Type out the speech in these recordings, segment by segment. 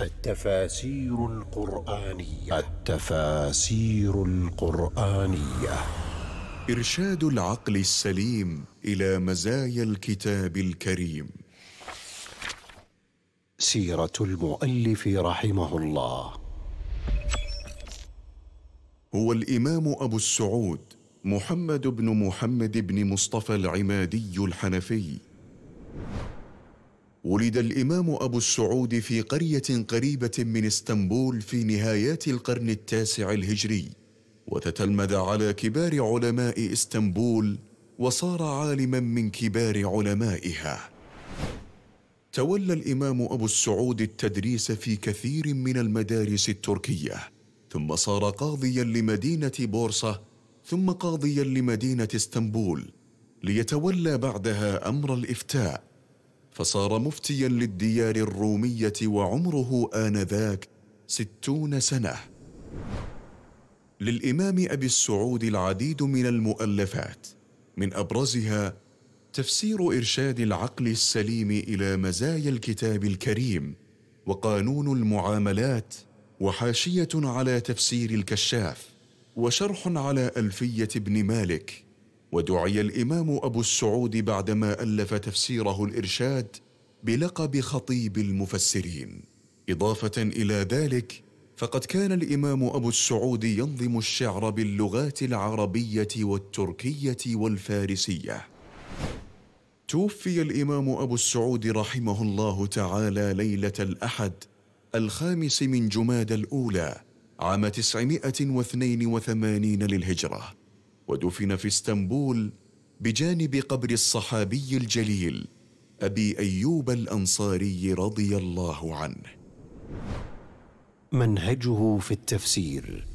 التفاسير القرآنية التفاسير القرآنية إرشاد العقل السليم إلى مزايا الكتاب الكريم سيرة المؤلف رحمه الله هو الإمام أبو السعود محمد بن محمد بن مصطفى العمادي الحنفي ولد الامام ابو السعود في قريه قريبه من اسطنبول في نهايات القرن التاسع الهجري وتتلمذ على كبار علماء اسطنبول وصار عالما من كبار علمائها تولى الامام ابو السعود التدريس في كثير من المدارس التركيه ثم صار قاضيا لمدينه بورصه ثم قاضيا لمدينه اسطنبول ليتولى بعدها امر الافتاء فصار مفتيا للديار الرومية وعمره آنذاك ستون سنة للإمام أبي السعود العديد من المؤلفات من أبرزها تفسير إرشاد العقل السليم إلى مزايا الكتاب الكريم وقانون المعاملات وحاشية على تفسير الكشاف وشرح على ألفية ابن مالك ودعي الامام ابو السعود بعدما الف تفسيره الارشاد بلقب خطيب المفسرين اضافه الى ذلك فقد كان الامام ابو السعود ينظم الشعر باللغات العربيه والتركيه والفارسيه توفي الامام ابو السعود رحمه الله تعالى ليله الاحد الخامس من جماد الاولى عام 982 للهجره ودفن في اسطنبول بجانب قبر الصحابي الجليل ابي ايوب الانصاري رضي الله عنه منهجه في التفسير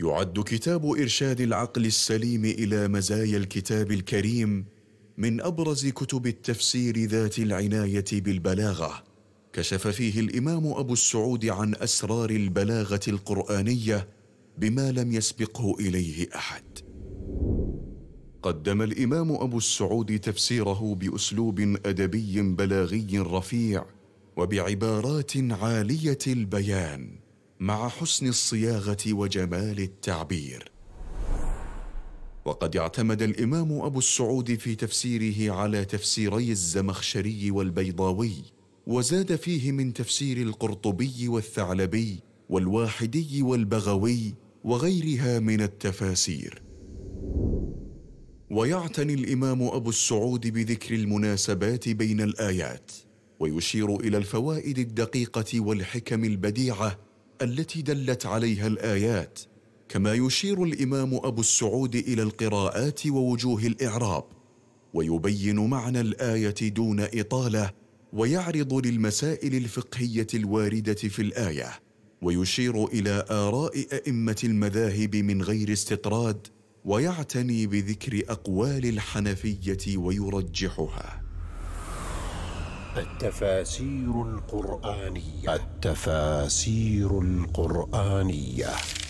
يعد كتاب ارشاد العقل السليم الى مزايا الكتاب الكريم من ابرز كتب التفسير ذات العنايه بالبلاغه كشف فيه الامام ابو السعود عن اسرار البلاغه القرانيه بما لم يسبقه اليه احد قدم الامام ابو السعود تفسيره باسلوب ادبي بلاغي رفيع وبعبارات عاليه البيان مع حسن الصياغه وجمال التعبير وقد اعتمد الامام ابو السعود في تفسيره على تفسيري الزمخشري والبيضاوي وزاد فيه من تفسير القرطبي والثعلبي والواحدي والبغوي وغيرها من التفاسير ويعتني الامام ابو السعود بذكر المناسبات بين الايات ويشير الى الفوائد الدقيقه والحكم البديعه التي دلت عليها الايات كما يشير الامام ابو السعود الى القراءات ووجوه الاعراب ويبين معنى الايه دون اطاله ويعرض للمسائل الفقهيه الوارده في الايه ويشير الى اراء ائمه المذاهب من غير استطراد ويعتني بذكر اقوال الحنفيه ويرجحها التفاسير القرانيه التفاسير القرانيه